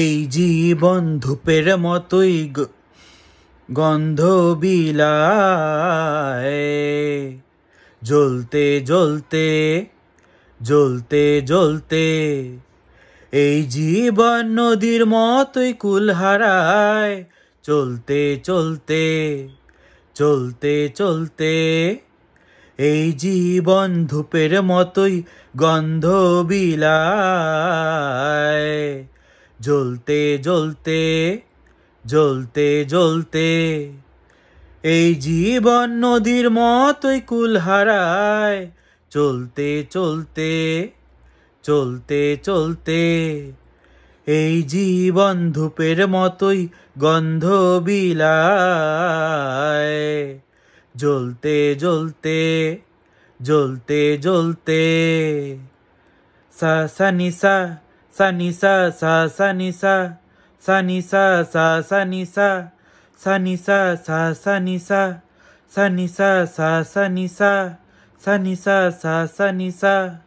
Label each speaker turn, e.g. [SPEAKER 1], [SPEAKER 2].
[SPEAKER 1] এই জীবন ধূপের মতোই গন্ধ বিলায় জ্বলতে জ্বলতে জ্বলতে জ্বলতে এই জীবন নদীর মতোই কুল হারায় চলতে চলতে চলতে চলতে এই জীবন ধূপের মতোই গন্ধ বিলায় জ্বলতে জ্বলতে জ্বলতে জ্বলতে এই জীবন নদীর মতোই কুল হারায় চলতে চলতে চলতে চলতে এই জীবন ধূপের মতোই গন্ধ বিলায় জ্বলতে জ্বলতে
[SPEAKER 2] জ্বলতে জ্বলতে সা সা নিসা sa ni sa sa sa ni sa sa ni sa sa sa ni sa sa ni sa sa sa ni sa sa sa sa sa sa sa sa sa sa sa